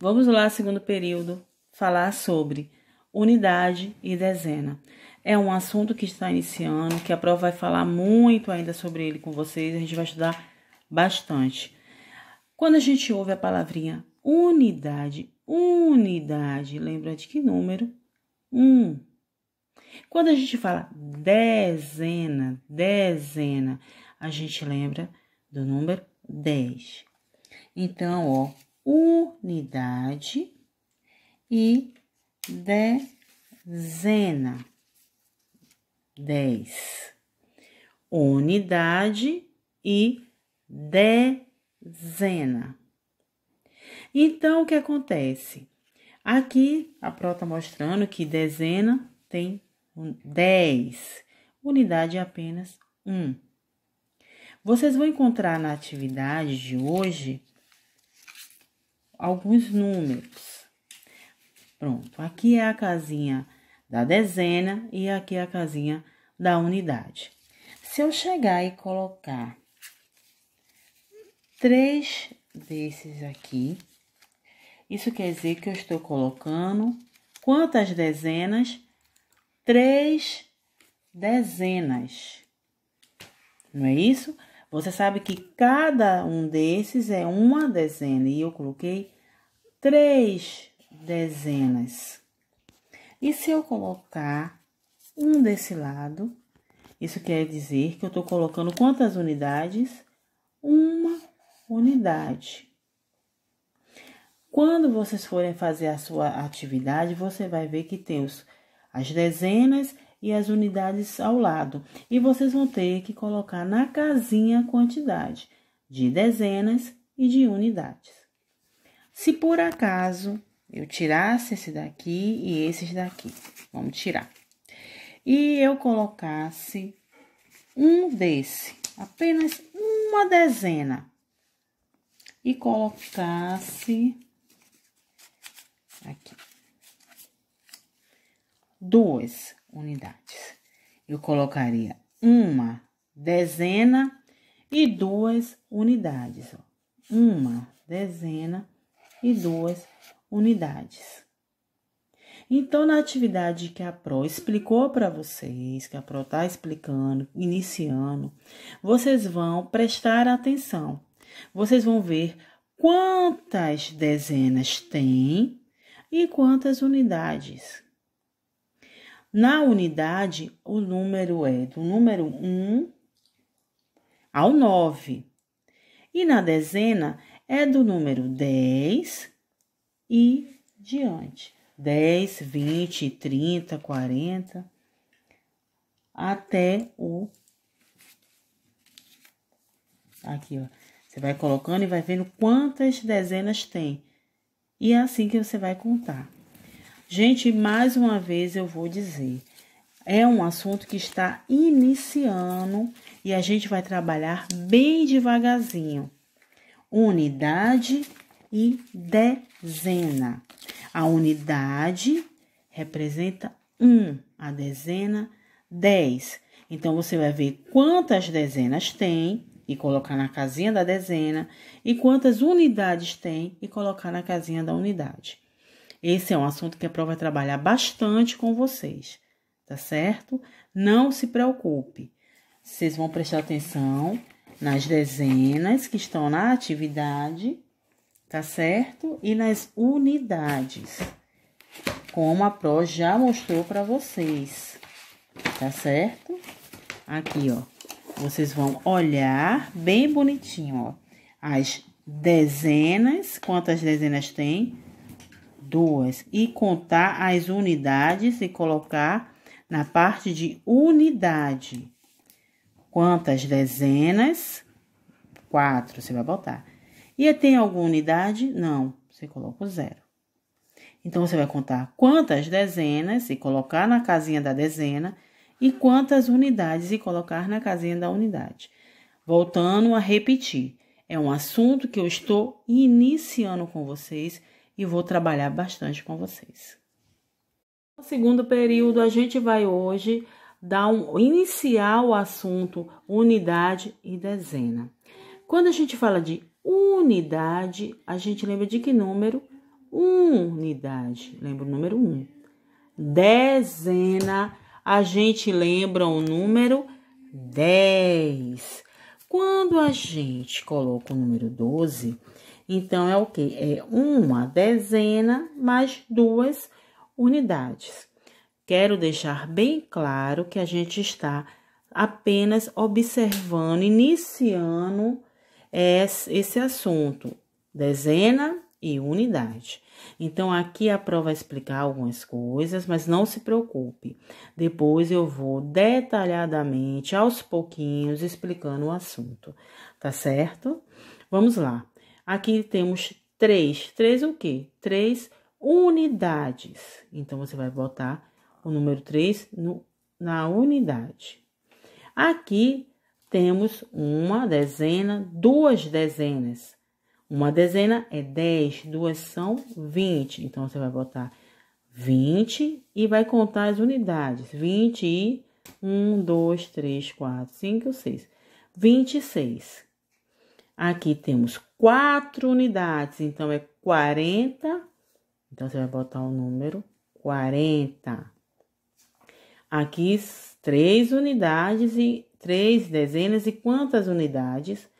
Vamos lá, segundo período, falar sobre unidade e dezena. É um assunto que está iniciando, que a prova vai falar muito ainda sobre ele com vocês, a gente vai estudar bastante. Quando a gente ouve a palavrinha unidade, unidade, lembra de que número? Um. Quando a gente fala dezena, dezena, a gente lembra do número 10. Então, ó, unidade e dezena. Dez. Unidade e dezena. Então, o que acontece? Aqui a Pro está mostrando que dezena tem dez unidade é apenas Um. Vocês vão encontrar na atividade de hoje alguns números. Pronto, aqui é a casinha da dezena e aqui é a casinha da unidade. Se eu chegar e colocar três desses aqui, isso quer dizer que eu estou colocando quantas dezenas? Três dezenas. Não é isso? Você sabe que cada um desses é uma dezena e eu coloquei três dezenas. E se eu colocar um desse lado, isso quer dizer que eu estou colocando quantas unidades? Uma unidade. Quando vocês forem fazer a sua atividade, você vai ver que tem os, as dezenas e as unidades ao lado. E vocês vão ter que colocar na casinha a quantidade de dezenas e de unidades. Se por acaso eu tirasse esse daqui e esses daqui, vamos tirar. E eu colocasse um desse, apenas uma dezena. E colocasse aqui. Duas unidades. Eu colocaria uma dezena e duas unidades. Ó. Uma dezena e duas unidades. Então, na atividade que a Pro explicou para vocês, que a Pro está explicando, iniciando, vocês vão prestar atenção. Vocês vão ver quantas dezenas tem e quantas unidades. Na unidade, o número é do número 1 ao 9. E na dezena é do número 10 e diante. 10, 20, 30, 40 até o aqui, ó. Você vai colocando e vai vendo quantas dezenas tem. E é assim que você vai contar. Gente, mais uma vez eu vou dizer, é um assunto que está iniciando e a gente vai trabalhar bem devagarzinho. Unidade e dezena. A unidade representa 1, um, a dezena 10. Então você vai ver quantas dezenas tem e colocar na casinha da dezena e quantas unidades tem e colocar na casinha da unidade. Esse é um assunto que a prova vai trabalhar bastante com vocês, tá certo? Não se preocupe. Vocês vão prestar atenção nas dezenas que estão na atividade, tá certo? E nas unidades, como a Pro já mostrou para vocês, tá certo? Aqui, ó, vocês vão olhar bem bonitinho, ó, as dezenas, quantas dezenas tem? duas e contar as unidades e colocar na parte de unidade. Quantas dezenas? Quatro, você vai botar. E tem alguma unidade? Não, você coloca o zero. Então, você vai contar quantas dezenas e colocar na casinha da dezena e quantas unidades e colocar na casinha da unidade. Voltando a repetir, é um assunto que eu estou iniciando com vocês e vou trabalhar bastante com vocês. No segundo período, a gente vai hoje dar um, iniciar o assunto unidade e dezena. Quando a gente fala de unidade, a gente lembra de que número? Unidade, lembra o número 1. Um. Dezena, a gente lembra o número 10. Quando a gente coloca o número 12, então, é o que? É uma dezena mais duas unidades. Quero deixar bem claro que a gente está apenas observando, iniciando esse assunto, dezena e unidade. Então, aqui a prova vai é explicar algumas coisas, mas não se preocupe. Depois eu vou detalhadamente, aos pouquinhos, explicando o assunto, tá certo? Vamos lá. Aqui temos três. Três o quê? Três unidades. Então, você vai botar o número 3 no, na unidade. Aqui temos uma dezena, duas dezenas. Uma dezena é 10, duas são 20. Então, você vai botar 20 e vai contar as unidades. 20 e 1, 2, 3, 4, 5, 6. 26. Aqui temos quatro unidades. Então, é 40. Então, você vai botar o número 40. Aqui, três unidades e três dezenas. E quantas unidades?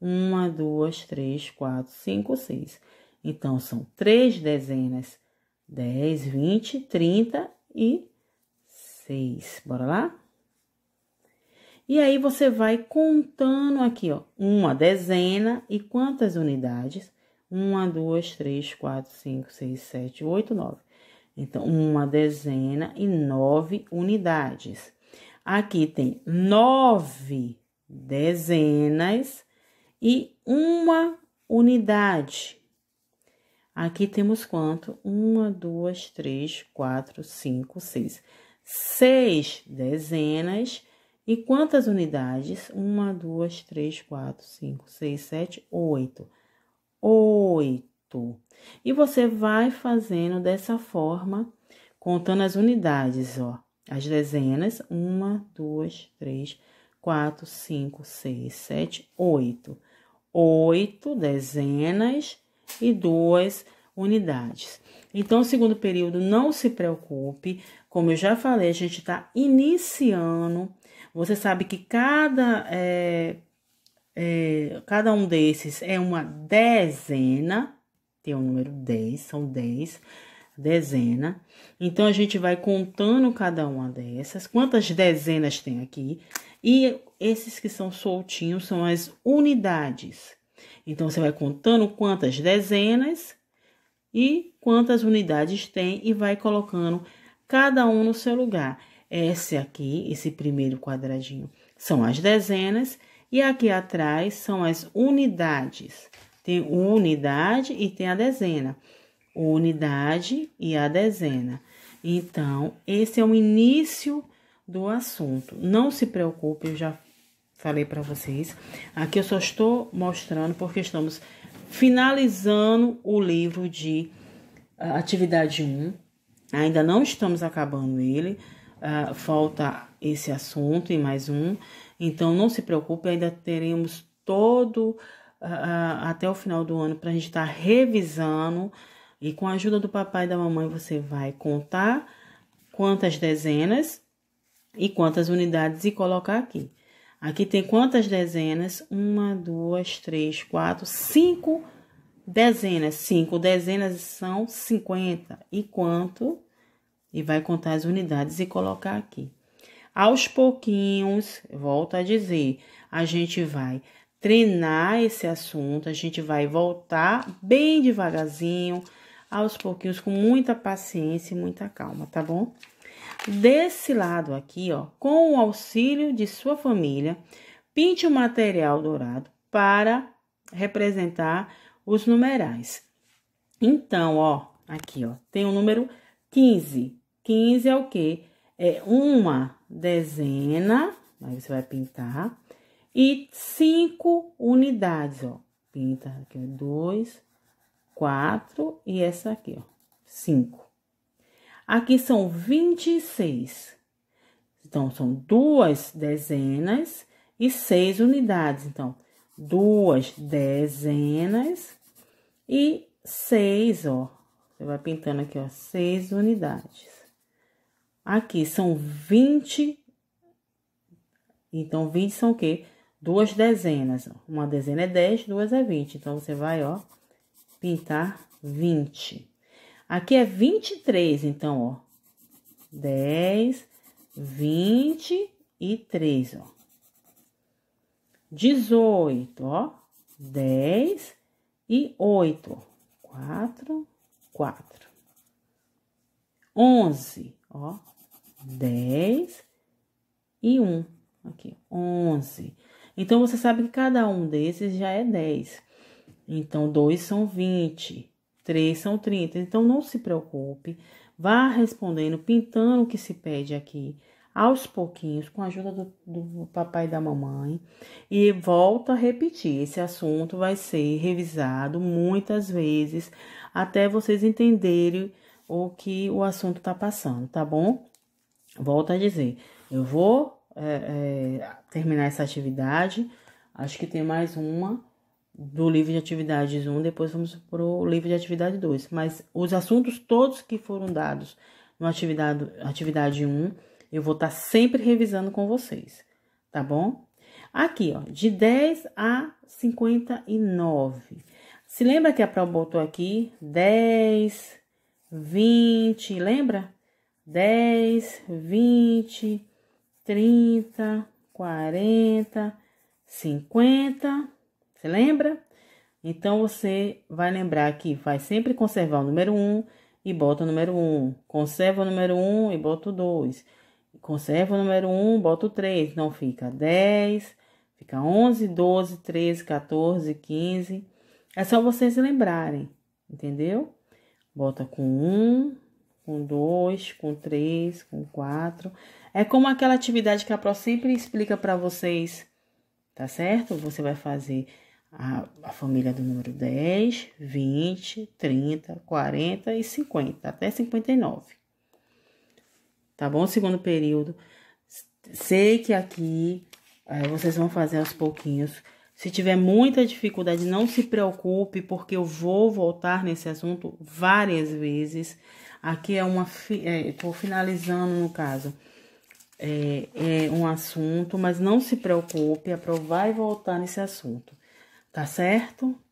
Uma, duas, três, quatro, cinco, seis. Então, são três dezenas. 10, 20, 30 e 6. Bora lá? E aí você vai contando aqui, ó, uma dezena e quantas unidades? Uma, duas, três, quatro, cinco, seis, sete, oito, nove. Então, uma dezena e nove unidades. Aqui tem nove dezenas e uma unidade. Aqui temos quanto? Uma, duas, três, quatro, cinco, seis. Seis dezenas e quantas unidades? Uma, duas, três, quatro, cinco, seis, sete, oito. Oito. E você vai fazendo dessa forma, contando as unidades, ó. As dezenas. Uma, duas, três, quatro, cinco, seis, sete, oito. Oito dezenas e duas unidades. Então, segundo período, não se preocupe. Como eu já falei, a gente está iniciando você sabe que cada, é, é, cada um desses é uma dezena, tem o um número 10, são 10, dezena. Então, a gente vai contando cada uma dessas, quantas dezenas tem aqui. E esses que são soltinhos são as unidades. Então, você vai contando quantas dezenas e quantas unidades tem e vai colocando cada um no seu lugar. Esse aqui, esse primeiro quadradinho, são as dezenas e aqui atrás são as unidades. Tem unidade e tem a dezena. Unidade e a dezena. Então, esse é o início do assunto. Não se preocupe, eu já falei para vocês. Aqui eu só estou mostrando porque estamos finalizando o livro de ah, atividade 1. Ainda não estamos acabando ele. Ah, falta esse assunto e mais um. Então não se preocupe, ainda teremos todo uh, até o final do ano para a gente estar tá revisando. E com a ajuda do papai e da mamãe, você vai contar quantas dezenas e quantas unidades e colocar aqui. Aqui tem quantas dezenas? Uma, duas, três, quatro, cinco dezenas. Cinco dezenas são 50. E quanto? e vai contar as unidades e colocar aqui. Aos pouquinhos, volto a dizer, a gente vai treinar esse assunto, a gente vai voltar bem devagarzinho, aos pouquinhos, com muita paciência e muita calma, tá bom? Desse lado aqui, ó, com o auxílio de sua família, pinte o material dourado para representar os numerais. Então, ó, aqui, ó, tem o número 15. 15 é o quê? É uma dezena, aí você vai pintar, e cinco unidades, ó. Pinta aqui, dois, quatro, e essa aqui, ó, cinco. Aqui são 26. Então, são duas dezenas e seis unidades. Então, duas dezenas e seis, ó. Você vai pintando aqui, ó, seis unidades. Aqui são 20. Então, 20 são o quê? Duas dezenas. Uma dezena é 10, duas é 20. Então, você vai, ó, pintar 20. Aqui é 23, então, ó. 10, 20 e 3, ó. 18, ó. 10 e 8. 4, 4. 11, ó. 10 e 1. Aqui, 11. Então, você sabe que cada um desses já é 10. Então, 2 são 20, 3 são 30. Então, não se preocupe. Vá respondendo, pintando o que se pede aqui, aos pouquinhos, com a ajuda do, do papai e da mamãe. E volta a repetir: esse assunto vai ser revisado muitas vezes até vocês entenderem o que o assunto está passando, tá bom? Volto a dizer, eu vou é, é, terminar essa atividade. Acho que tem mais uma do livro de atividades 1, depois vamos para o livro de atividade 2. Mas os assuntos todos que foram dados no atividade, atividade 1, eu vou estar tá sempre revisando com vocês, tá bom? Aqui, ó, de 10 a 59. Se lembra que a Pro botou aqui 10, 20, lembra? 10, 20, 30, 40, 50. Você lembra? Então você vai lembrar que vai sempre conservar o número 1 e bota o número 1. Conserva o número 1 e bota o 2. Conserva o número 1, bota o 3. Então fica 10, fica 11, 12, 13, 14, 15. É só vocês lembrarem, entendeu? Bota com 1, com dois, com três, com quatro. É como aquela atividade que a Pro sempre explica para vocês, tá certo? Você vai fazer a, a, família do número 10, 20, 30, 40 e 50, até 59. Tá bom? Segundo período. Sei que aqui é, vocês vão fazer aos pouquinhos se tiver muita dificuldade, não se preocupe, porque eu vou voltar nesse assunto várias vezes. Aqui é uma. Estou é, finalizando, no caso, é, é um assunto, mas não se preocupe, a Pro vai voltar nesse assunto, tá certo?